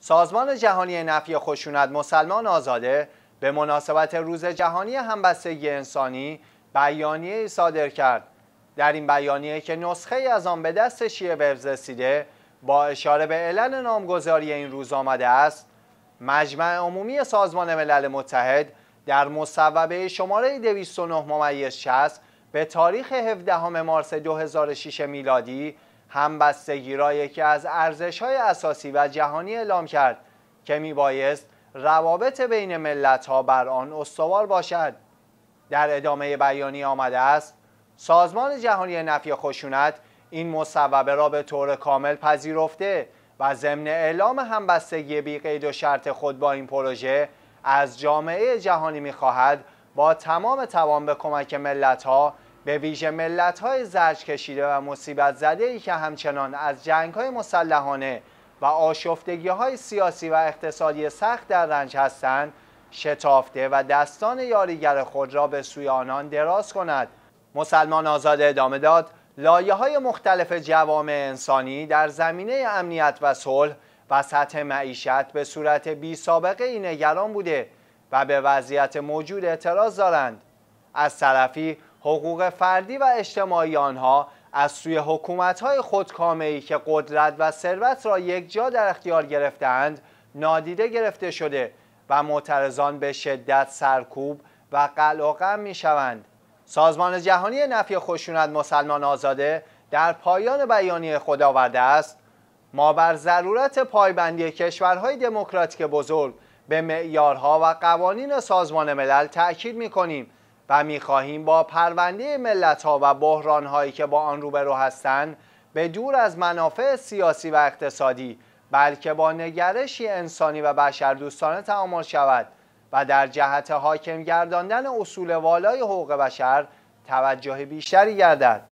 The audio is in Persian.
سازمان جهانی نفی خشونت مسلمان آزاده به مناسبت روز جهانی همبستگی انسانی بیانیه صادر کرد در این بیانیه که نسخه از آن به دست شیعه وبز رسیده با اشاره به علل نامگذاری این روز آمده است مجمع عمومی سازمان ملل متحد در مصوبه شماره 209 ممیز 60 به تاریخ 17 مارس 2006 میلادی همبستگی را یکی از ارزش های اساسی و جهانی اعلام کرد که بایست روابط بین ملت ها بر آن استوار باشد در ادامه بیانی آمده است سازمان جهانی نفی خشونت این مصوبه را به طور کامل پذیرفته و ضمن اعلام همبستگی بی قید و شرط خود با این پروژه از جامعه جهانی میخواهد با تمام توان به کمک ملت ها به ویژه ملت های زرج کشیده و مصیبت زده ای که همچنان از جنگ های مسلحانه و آشفتگی های سیاسی و اقتصادی سخت در رنج هستند شتافته و دستان یاریگر خود را به سوی آنان دراز کند مسلمان آزاد ادامه داد لایه های مختلف جوامع انسانی در زمینه امنیت و صلح و سطح معیشت به صورت بی سابقه نگران بوده و به وضعیت موجود اعتراض دارند از طرفی حقوق فردی و اجتماعی آنها از سوی حکومت‌های خودکامه‌ای که قدرت و ثروت را یک جا در اختیار گرفتند نادیده گرفته شده و معترضان به شدت سرکوب و قلقم شوند سازمان جهانی نفی خشونت مسلمان آزاده در پایان بیانیه خود آورده است ما بر ضرورت پایبندی کشورهای دموکراتیک بزرگ به معیارها و قوانین سازمان ملل تأکید می‌کنیم و میخواهیم با پرونده ملت ها و بحران هایی که با آن روبرو هستند به دور از منافع سیاسی و اقتصادی بلکه با نگرشی انسانی و بشردوستانه تعامل شود و در جهت حاکم گرداندن اصول والای حقوق بشر توجه بیشتری گردد